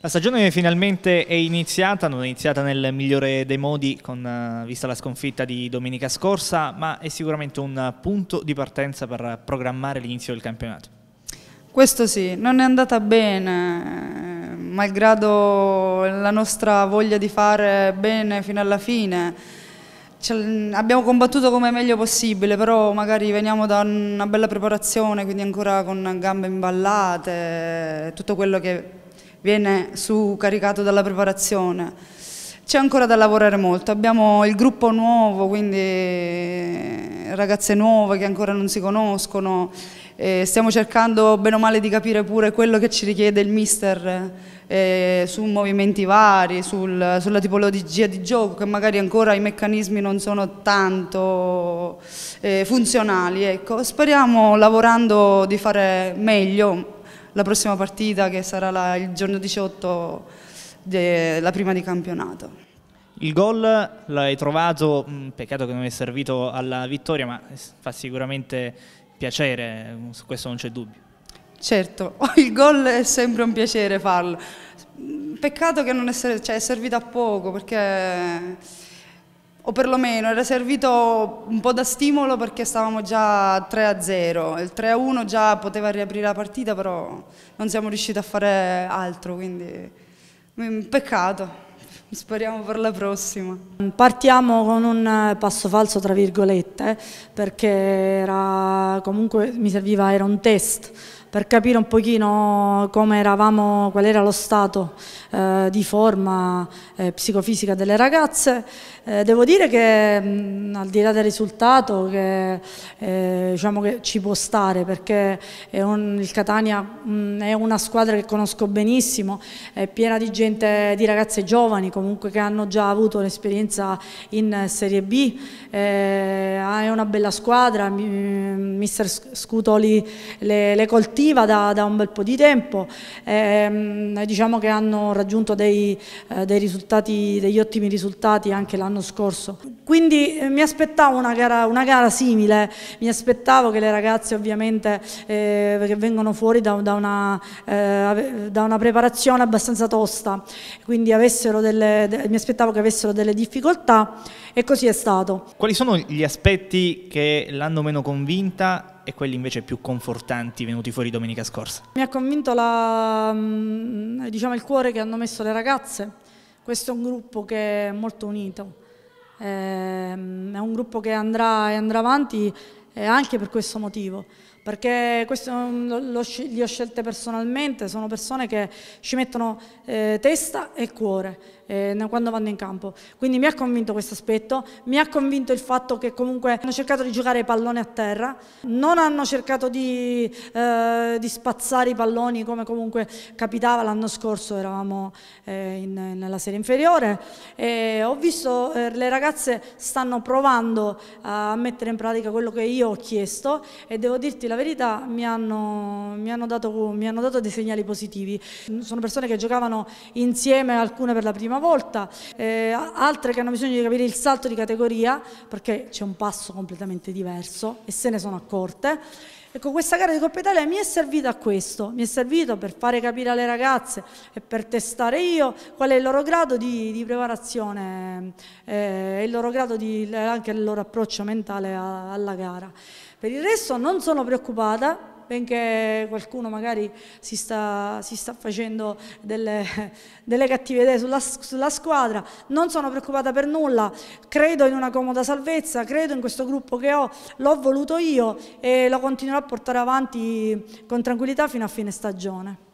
La stagione finalmente è iniziata, non è iniziata nel migliore dei modi con, eh, vista la sconfitta di domenica scorsa, ma è sicuramente un punto di partenza per programmare l'inizio del campionato. Questo sì, non è andata bene, eh, malgrado la nostra voglia di fare bene fino alla fine. abbiamo combattuto come meglio possibile, però magari veniamo da una bella preparazione, quindi ancora con gambe imballate, tutto quello che viene su caricato dalla preparazione. C'è ancora da lavorare molto, abbiamo il gruppo nuovo, quindi ragazze nuove che ancora non si conoscono, eh, stiamo cercando bene o male di capire pure quello che ci richiede il mister eh, su movimenti vari, sul, sulla tipologia di gioco che magari ancora i meccanismi non sono tanto eh, funzionali. Ecco. Speriamo lavorando di fare meglio la prossima partita che sarà la, il giorno 18 la prima di campionato. Il gol l'hai trovato, mm, peccato che non è servito alla vittoria, ma fa sicuramente piacere, mm, su questo non c'è dubbio. Certo, il gol è sempre un piacere farlo. Peccato che non è, cioè, è servito a poco perché o perlomeno era servito un po' da stimolo perché stavamo già 3-0, il 3-1 già poteva riaprire la partita, però non siamo riusciti a fare altro, quindi mm, peccato. Speriamo per la prossima. Partiamo con un passo falso tra virgolette perché era, comunque mi serviva, era un test per capire un pochino eravamo, qual era lo stato eh, di forma eh, psicofisica delle ragazze. Eh, devo dire che mh, mm, al di là del risultato che, eh, diciamo che ci può stare perché un, il Catania mh, mm, è una squadra che conosco benissimo, è piena di gente, di ragazze giovani comunque che hanno già avuto un'esperienza in Serie B, eh, è una bella squadra, mm, mister Scutoli le, le coltiva attiva da, da, un bel po' di tempo, e, ehm, diciamo che hanno raggiunto dei, eh, dei risultati, degli ottimi risultati anche l'anno scorso. Quindi eh, mi aspettavo una gara, una gara, simile, mi aspettavo che le ragazze ovviamente eh, che vengono fuori da, da, una, eh, da, una, preparazione abbastanza tosta, quindi delle, de, mi aspettavo che avessero delle difficoltà e così è stato. Quali sono gli aspetti che l'hanno meno convinta e quelli invece più confortanti venuti fuori domenica scorsa? Mi ha convinto la, mm, diciamo, il cuore che hanno messo le ragazze, questo è un gruppo che è molto unito Ehm, è un gruppo che andrà, andrà avanti eh, anche per questo motivo perché questo mm, lo, li ho scelte personalmente, sono persone che ci mettono eh, testa e cuore eh, quando vanno in campo. Quindi mi ha convinto questo aspetto, mi ha convinto il fatto che comunque hanno cercato di giocare i palloni a terra, non hanno cercato di, eh, di spazzare i palloni come comunque capitava l'anno scorso, eravamo eh, in, nella serie inferiore. E ho visto eh, le ragazze stanno provando a mettere in pratica quello che io ho chiesto e devo dirti la verità, mi hanno, mi, hanno dato, mi hanno, dato, dei segnali positivi. Sono persone che giocavano insieme, alcune per la prima volta, eh, altre che hanno bisogno di capire il salto di categoria, perché c'è un passo completamente diverso e se ne sono accorte. Ecco, questa gara di Coppa Italia mi è servita a questo, mi è servito per fare capire alle ragazze e per testare io qual è il loro grado di, di preparazione eh, e eh, il loro grado di, anche il loro approccio mentale a, alla gara. Per il resto non sono preoccupata, benché qualcuno magari si sta, si sta facendo delle, delle cattive idee sulla, sulla, squadra, non sono preoccupata per nulla, credo in una comoda salvezza, credo in questo gruppo che ho, l'ho voluto io e lo continuerò a portare avanti con tranquillità fino a fine stagione.